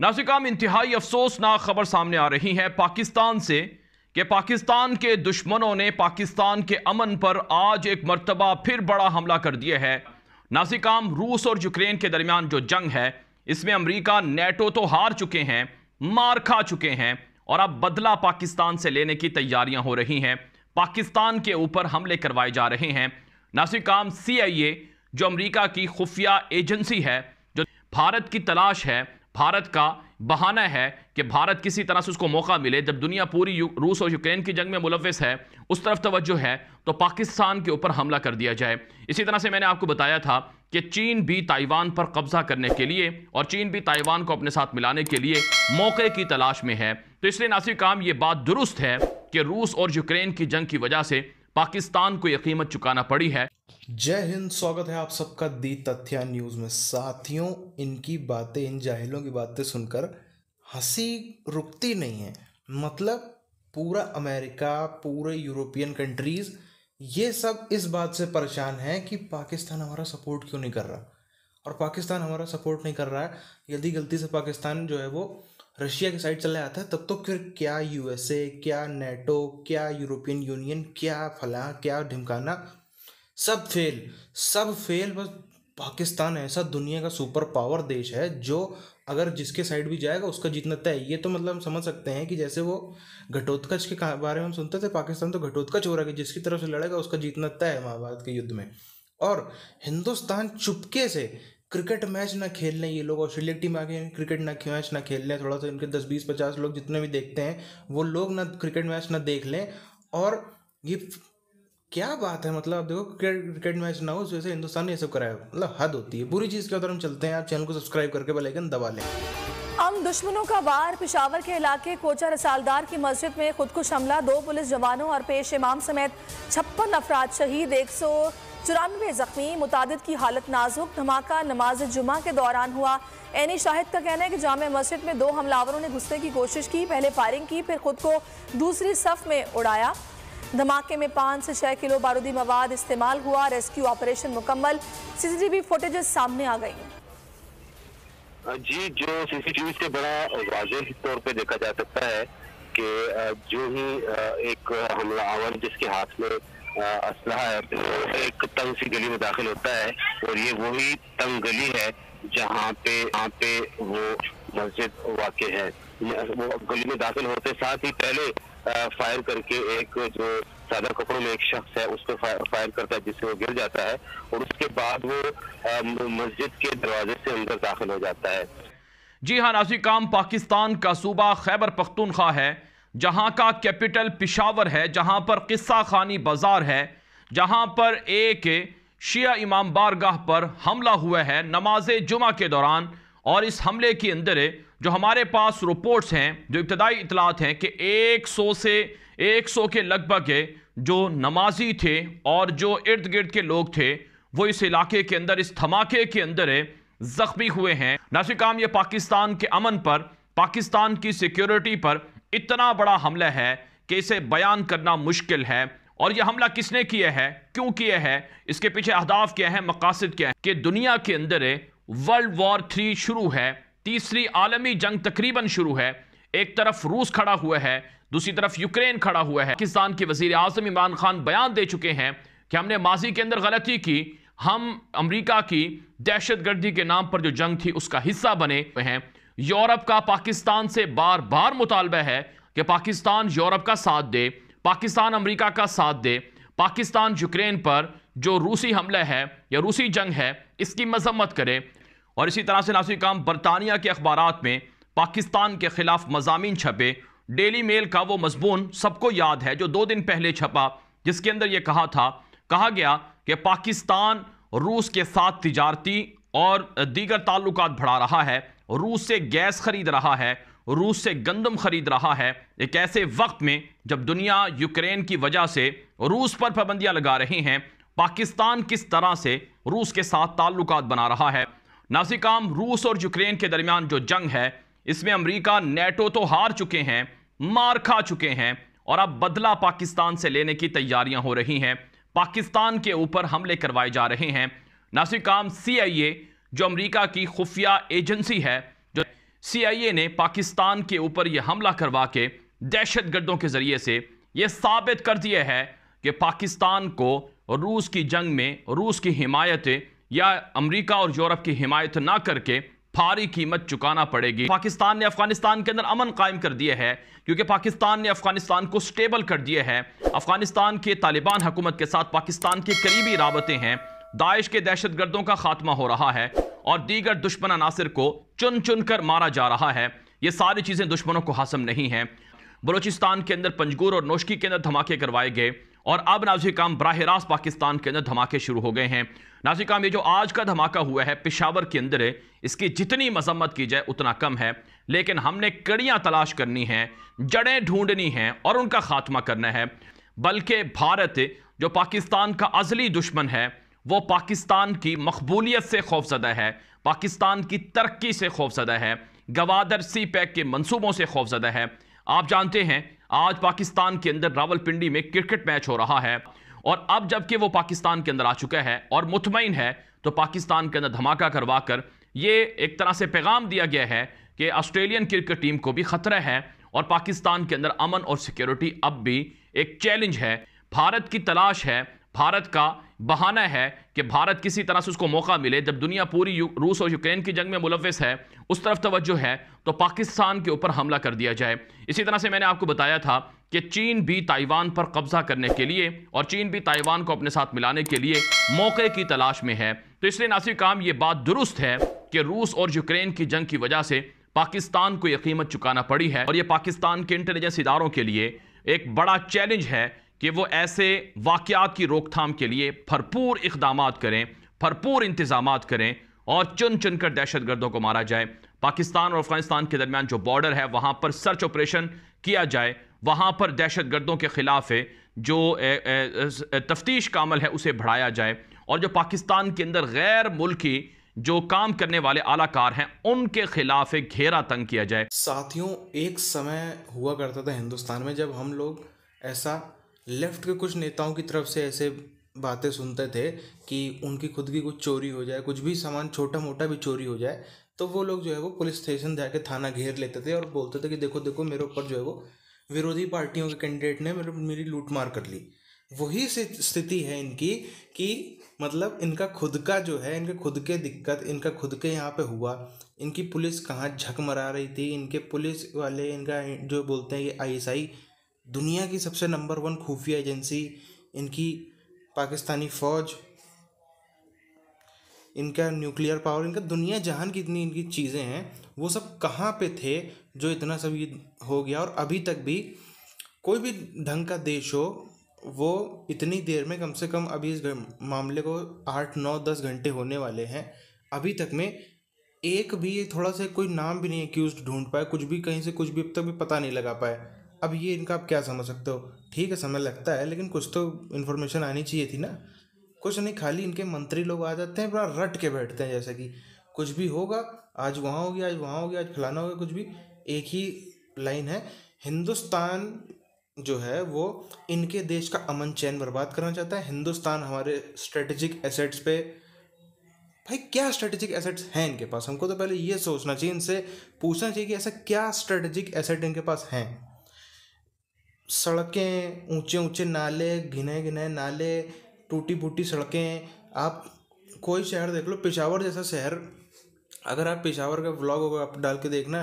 नाजिकाम इंतहाई अफसोसनाक खबर सामने आ रही है पाकिस्तान से कि पाकिस्तान के दुश्मनों ने पाकिस्तान के अमन पर आज एक मरतबा फिर बड़ा हमला कर दिया है नाजिकाम रूस और यूक्रेन के दरमियान जो जंग है इसमें अमरीका नेटो तो हार चुके हैं मार खा चुके हैं और अब बदला पाकिस्तान से लेने की तैयारियां हो रही हैं पाकिस्तान के ऊपर हमले करवाए जा रहे हैं नासिकाम सी आई ए जो अमरीका की खुफिया एजेंसी है जो भारत की तलाश है भारत का बहाना है कि भारत किसी तरह से उसको मौका मिले जब दुनिया पूरी रूस और यूक्रेन की जंग में मुलविस है उस तरफ तोज्जो है तो पाकिस्तान के ऊपर हमला कर दिया जाए इसी तरह से मैंने आपको बताया था कि चीन भी ताइवान पर कब्जा करने के लिए और चीन भी ताइवान को अपने साथ मिलाने के लिए मौके की तलाश में है तो इसलिए नासिर काम ये बात दुरुस्त है कि रूस और यूक्रेन की जंग की वजह से पाकिस्तान को यह कीमत चुकाना पड़ी है जय हिंद स्वागत है आप सबका दी तथ्या न्यूज़ में साथियों इनकी बातें इन जाहिलों की बातें सुनकर हंसी रुकती नहीं है मतलब पूरा अमेरिका पूरे यूरोपियन कंट्रीज़ ये सब इस बात से परेशान हैं कि पाकिस्तान हमारा सपोर्ट क्यों नहीं कर रहा और पाकिस्तान हमारा सपोर्ट नहीं कर रहा है यदि गलती से पाकिस्तान जो है वो रशिया की साइड चला आता है तब तो फिर क्या यूएसए क्या नेटो क्या यूरोपियन यूनियन क्या फला क्या ढिमकाना सब फेल सब फेल बस पाकिस्तान ऐसा दुनिया का सुपर पावर देश है जो अगर जिसके साइड भी जाएगा उसका जीतना तय ये तो मतलब हम समझ सकते हैं कि जैसे वो घटोत्कच के बारे में हम सुनते थे पाकिस्तान तो घटोत्कच हो रहा है जिसकी तरफ से लड़ेगा उसका जीतना तय है महाभारत के युद्ध में और हिंदुस्तान चुपके से क्रिकेट मैच ना खेल लें ये लोग ऑस्ट्रेलिया टीम आ गए क्रिकेट ना मैच ना खेल लें थोड़ा सा इनके दस बीस पचास लोग जितने भी देखते हैं वो लोग ना क्रिकेट मैच ना देख लें और ये क्या बात है मतलब देखो क्रिकेट मैच ना हो उस वजह से हिंदुस्तान ने ये सब कराया मतलब हद होती है बुरी चीज़ के अंदर हम चलते हैं आप चैनल को सब्सक्राइब करके बेल आइकन दबा लें अम दुश्मनों का वार पिशावर के इलाके कोचा रसालदार की मस्जिद में खुदकुश हमला दो पुलिस जवानों और पेश इमाम समेत छप्पन अफराद शहीद एक सौ चौरानवे जख्मी मुताद की हालत नाजुक धमाका नमाज जुमा के दौरान हुआ एनी शाहिद का कहना है कि जामे मस्जिद में दो हमलावरों ने घुसने की कोशिश की पहले फायरिंग की फिर खुद को दूसरी सफ में उड़ाया धमाके में पाँच से छह किलो बारूदी मवाद इस्तेमाल हुआ रेस्क्यू ऑपरेशन मुकम्मल सीसीटीवी फुटेजेस सामने आ गई जी जो सीसीटीवी से बड़ा वाजे तौर पे देखा जा सकता है कि जो ही एक हमलावर जिसके हाथ में असला है एक तंग सी गली में दाखिल होता है और ये वही तंग गली है जहाँ पे यहाँ पे वो मस्जिद वाक़ है वो गली में दाखिल होते साथ ही पहले फायर करके एक जो सादा कपड़ों में एक शख्स है उसको फायर करता है जिससे वो गिर जाता है और उसके बाद वो मस्जिद के दरवाजे से अंदर दाखिल हो जाता है जी हाँ नाजी काम पाकिस्तान का सूबा खैबर पख्तूनख्वा है जहाँ का कैपिटल पिशावर है जहाँ पर किस्सा खानी बाजार है जहाँ पर एक शिया इमाम बारगाह पर हमला हुआ है नमाज जुमा के दौरान और इस हमले के अंदर जो हमारे पास रिपोर्ट्स हैं जो इब्तदाई इतलात हैं कि 100 से 100 के लगभग जो नमाजी थे और जो इर्द गिर्द के लोग थे वो इस इलाके के अंदर इस धमाके के अंदर ज़ख्मी हुए हैं नासिर काम ये पाकिस्तान के अमन पर पाकिस्तान की सिक्योरिटी पर इतना बड़ा हमला है कि इसे बयान करना मुश्किल है और यह हमला किसने किया है क्यों किया है इसके पीछे अहदाफ क्या है मकासद क्या है कि दुनिया के अंदर वर्ल्ड वॉर थ्री शुरू है तीसरी आलमी जंग तकरीबन शुरू है एक तरफ रूस खड़ा हुआ है दूसरी तरफ यूक्रेन खड़ा हुआ है पाकिस्तान के वजीर आजम इमरान खान बयान दे चुके हैं कि हमने माजी के अंदर गलती की हम अमरीका की दहशत गर्दी के नाम पर जो जंग थी उसका हिस्सा बने हुए हैं यूरोप का पाकिस्तान से बार बार मुतालबा है कि पाकिस्तान यूरोप का साथ दे पाकिस्तान अमरीका का साथ दे पाकिस्तान यूक्रेन पर जो रूसी हमला है या रूसी जंग है इसकी मजम्मत करे और इसी तरह से नासिर काम बरतानिया के अखबार में पाकिस्तान के खिलाफ मजामी छपे डेली मेल का वो मजमून सबको याद है जो दो दिन पहले छपा जिसके अंदर ये कहा था कहा गया कि पाकिस्तान रूस के साथ तजारती और दीगर ताल्लुक बढ़ा रहा है रूस से गैस खरीद रहा है रूस से गंदम खरीद रहा है एक ऐसे वक्त में जब दुनिया यूक्रेन की वजह से रूस पर पाबंदियां लगा रही हैं पाकिस्तान किस तरह से रूस के साथ ताल्लुक बना रहा है नाजिकाम रूस और यूक्रेन के दरमियान जो जंग है इसमें अमरीका नेटो तो हार चुके हैं मार खा चुके हैं और अब बदला पाकिस्तान से लेने की तैयारियां हो रही हैं पाकिस्तान के ऊपर हमले करवाए जा रहे हैं नासिकाम सीआईए जो अमेरिका की खुफिया एजेंसी है जो सीआईए ने पाकिस्तान के ऊपर यह हमला करवा के दहशत गर्दों के जरिए से यह साबित कर दिया है कि पाकिस्तान को रूस की जंग में रूस की हिमायतें या अमरीका और यूरोप की हिमायत ना करके भारी कीमत चुकाना पड़ेगी पाकिस्तान ने अफगानिस्तान के अंदर अमन कायम कर दिया है क्योंकि पाकिस्तान ने अफगानिस्तान को स्टेबल कर दिया है अफगानिस्तान के तालिबान हुकूमत के साथ पाकिस्तान के करीबी रबतें हैं दाइश के दहशत गर्दों का खात्मा हो रहा है और दीगर दुश्मन अनासर को चुन चुन कर मारा जा रहा है ये सारी चीज़ें दुश्मनों को हासम नहीं हैं बलोचिस्तान के अंदर पंजगूर और नोशकी के अंदर धमाके करवाए गए और अब नाजिकाम बरह रास्त पाकिस्तान के अंदर धमाके शुरू हो गए हैं नाजिकाम ये जो आज का धमाका हुआ है पिशावर के अंदर इसकी जितनी मजम्मत की जाए उतना कम है लेकिन हमने कड़ियाँ तलाश करनी हैं जड़ें ढूंढनी हैं और उनका खात्मा करना है बल्कि भारत जो पाकिस्तान का अजली दुश्मन है वो पाकिस्तान की मकबूलीत से खौफजदा है पाकिस्तान की तरक्की से खौफजदा है गवादर सी पैक के मनसूबों से खौफजदा है आप जानते हैं आज पाकिस्तान के अंदर रावलपिंडी में क्रिकेट मैच हो रहा है और अब जबकि वो पाकिस्तान के अंदर आ चुका है और मुतमिन है तो पाकिस्तान के अंदर धमाका करवा कर ये एक तरह से पैगाम दिया गया है कि ऑस्ट्रेलियन क्रिकेट टीम को भी खतरा है और पाकिस्तान के अंदर अमन और सिक्योरिटी अब भी एक चैलेंज है भारत की तलाश है भारत का बहाना है कि भारत किसी तरह से उसको मौका मिले जब दुनिया पूरी रूस और यूक्रेन की जंग में मुलविस है उस तरफ तोज्जो है तो पाकिस्तान के ऊपर हमला कर दिया जाए इसी तरह से मैंने आपको बताया था कि चीन भी ताइवान पर कब्जा करने के लिए और चीन भी ताइवान को अपने साथ मिलाने के लिए मौके की तलाश में है तो इसलिए नासिर काम ये बात दुरुस्त है कि रूस और यूक्रेन की जंग की वजह से पाकिस्तान को यह कीमत चुकाना पड़ी है और ये पाकिस्तान के इंटेलिजेंस इदारों के लिए एक बड़ा चैलेंज है कि वो ऐसे वाक़ात की रोकथाम के लिए भरपूर इकदाम करें भरपूर इंतजाम करें और चुन चुन कर दहशत गर्दों को मारा जाए पाकिस्तान और अफगानिस्तान के दरमियान जो बॉर्डर है वहाँ पर सर्च ऑपरेशन किया जाए वहाँ पर दहशत गर्दों के ख़िलाफ़ है जो तफ्तीश का अमल है उसे बढ़ाया जाए और जो पाकिस्तान के अंदर गैर मुल्की जो काम करने वाले आलाकार हैं उनके खिलाफ एक घेरा तंग किया जाए साथियों एक समय हुआ करता था हिंदुस्तान में जब हम लोग ऐसा लेफ्ट के कुछ नेताओं की तरफ से ऐसे बातें सुनते थे कि उनकी खुद की कुछ चोरी हो जाए कुछ भी सामान छोटा मोटा भी चोरी हो जाए तो वो लोग जो है वो पुलिस स्टेशन जाके थाना घेर लेते थे और बोलते थे कि देखो देखो मेरे ऊपर जो है वो विरोधी पार्टियों के कैंडिडेट ने मेरे मेरी लूट मार कर ली वही स्थिति है इनकी कि मतलब इनका खुद का जो है इनके खुद के दिक्कत इनका खुद के यहाँ पे हुआ इनकी पुलिस कहाँ झक मरा रही थी इनके पुलिस वाले इनका जो बोलते हैं ये आई दुनिया की सबसे नंबर वन खुफिया एजेंसी इनकी पाकिस्तानी फ़ौज इनका न्यूक्लियर पावर इनका दुनिया जहान की इतनी इनकी चीज़ें हैं वो सब कहाँ पे थे जो इतना सब ये हो गया और अभी तक भी कोई भी ढंग का देश हो वो इतनी देर में कम से कम अभी इस मामले को आठ नौ दस घंटे होने वाले हैं अभी तक में एक भी थोड़ा सा कोई नाम भी नहीं एक्यूज ढूंढ पाए कुछ भी कहीं से कुछ भी अब तक भी पता नहीं लगा पाए अब ये इनका आप क्या समझ सकते हो ठीक है समय लगता है लेकिन कुछ तो इन्फॉर्मेशन आनी चाहिए थी ना कुछ नहीं खाली इनके मंत्री लोग आ जाते हैं पूरा रट के बैठते हैं जैसे कि कुछ भी होगा आज वहाँ होगी आज वहाँ होगी आज फलाना होगा कुछ भी एक ही लाइन है हिंदुस्तान जो है वो इनके देश का अमन चैन बर्बाद करना चाहता है हिंदुस्तान हमारे स्ट्रेटेजिक एसेट्स पे भाई क्या स्ट्रेटेजिक एसेट्स हैं इनके पास हमको तो पहले ये सोचना चाहिए इनसे पूछना चाहिए कि ऐसा क्या स्ट्रेटेजिक एसेट इनके पास हैं सड़कें ऊँचे ऊँचे नाले घिने घिने नाले टूटी फूटी सड़कें आप कोई शहर देख लो पेशावर जैसा शहर अगर आप पेशावर का व्लॉग होगा आप डाल के देखना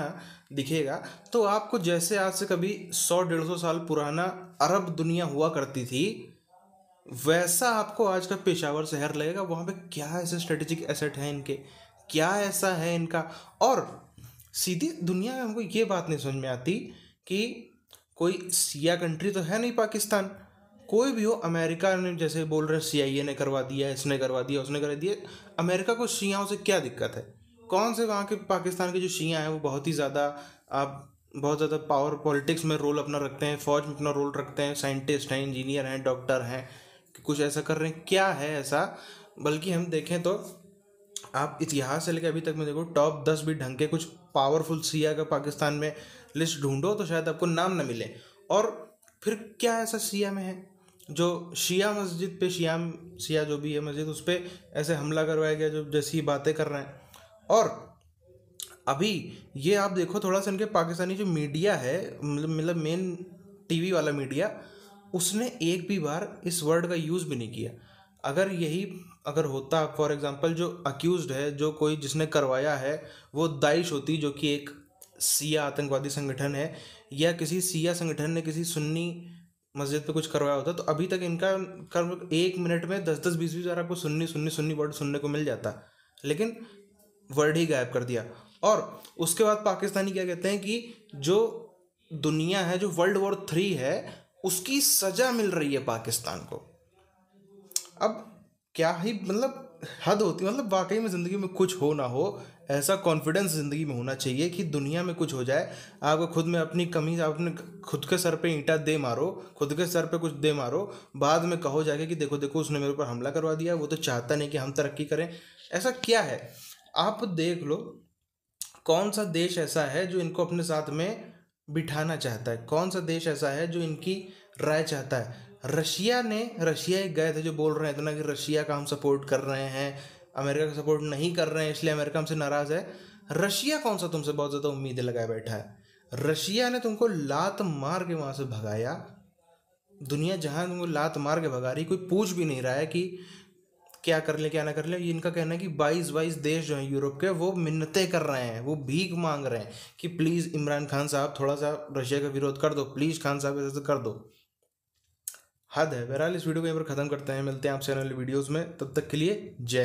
दिखेगा तो आपको जैसे आज से कभी सौ डेढ़ सौ साल पुराना अरब दुनिया हुआ करती थी वैसा आपको आज का पेशावर शहर लगेगा वहाँ पे क्या ऐसे स्ट्रेटेजिक एसेट हैं इनके क्या ऐसा है इनका और सीधी दुनिया में हमको ये बात नहीं समझ में आती कि कोई सिया कंट्री तो है नहीं पाकिस्तान कोई भी हो अमेरिका ने जैसे बोल रहे हैं सीआईए ने करवा दिया इसने करवा दिया उसने करवा दिया अमेरिका को शियाओं से क्या दिक्कत है कौन से वहाँ के पाकिस्तान के जो शिया हैं वो बहुत ही ज़्यादा आप बहुत ज़्यादा पावर पॉलिटिक्स में रोल अपना रखते हैं फौज में अपना रोल रखते हैं साइंटिस्ट हैं इंजीनियर हैं डॉक्टर हैं कुछ ऐसा कर रहे हैं क्या है ऐसा बल्कि हम देखें तो आप इतिहास से लेकर अभी तक में देखो टॉप दस भी ढंग के कुछ पावरफुल सिया का पाकिस्तान में लिस्ट ढूंढो तो शायद आपको नाम ना मिले और फिर क्या ऐसा सिया में है जो शिया मस्जिद पे शिया शिया जो भी है मस्जिद उस पर ऐसे हमला करवाया गया जो जैसी बातें कर रहे हैं और अभी ये आप देखो थोड़ा सा इनके पाकिस्तानी जो मीडिया है मतलब, मतलब मेन टीवी वाला मीडिया उसने एक भी बार इस वर्ड का यूज़ भी नहीं किया अगर यही अगर होता फॉर एग्ज़ाम्पल जो अक्यूज़ है जो कोई जिसने करवाया है वो दाइश होती जो कि एक सिया आतंकवादी संगठन है या किसी सिया संगठन ने किसी सुन्नी मस्जिद पे कुछ करवाया होता तो अभी तक इनका कर्म एक मिनट में दस दस बीस बीस हज़ार आपको सुन्नी सुन्नी सुन्नी वर्ड सुनने को मिल जाता लेकिन वर्ड ही गायब कर दिया और उसके बाद पाकिस्तानी क्या कहते हैं कि जो दुनिया है जो वर्ल्ड वॉर थ्री है उसकी सज़ा मिल रही है पाकिस्तान को अब क्या ही मतलब हद होती है मतलब वाकई में ज़िंदगी में कुछ हो ना हो ऐसा कॉन्फिडेंस ज़िंदगी में होना चाहिए कि दुनिया में कुछ हो जाए आपको खुद में अपनी कमी आपने अपने खुद के सर पे ईंटा दे मारो खुद के सर पे कुछ दे मारो बाद में कहो जाके कि देखो देखो उसने मेरे ऊपर हमला करवा दिया वो तो चाहता नहीं कि हम तरक्की करें ऐसा क्या है आप देख लो कौन सा देश ऐसा है जो इनको अपने साथ में बिठाना चाहता है कौन सा देश ऐसा है जो इनकी राय चाहता है रशिया ने रशिया एक गए थे जो बोल रहे थे ना कि रशिया का हम सपोर्ट कर रहे हैं अमेरिका का सपोर्ट नहीं कर रहे हैं इसलिए अमेरिका हमसे नाराज़ है रशिया कौन सा तुमसे बहुत ज़्यादा उम्मीदें लगाए बैठा है रशिया ने तुमको लात मार के वहाँ से भगाया दुनिया जहाँ तुमको लात मार के भगा रही कोई पूछ भी नहीं रहा है कि क्या कर ले क्या ना कर लें ये इनका कहना है कि बाईस बाईस देश जो हैं यूरोप के वो मिन्नतें कर रहे हैं वो भीख मांग रहे हैं कि प्लीज़ इमरान खान साहब थोड़ा सा रशिया का विरोध कर दो प्लीज़ खान साहब ऐसे कर दो हद है बहरहाल इस वीडियो को यहाँ पर ख़त्म करते हैं मिलते हैं आपसे वीडियोज़ में तब तक के लिए जय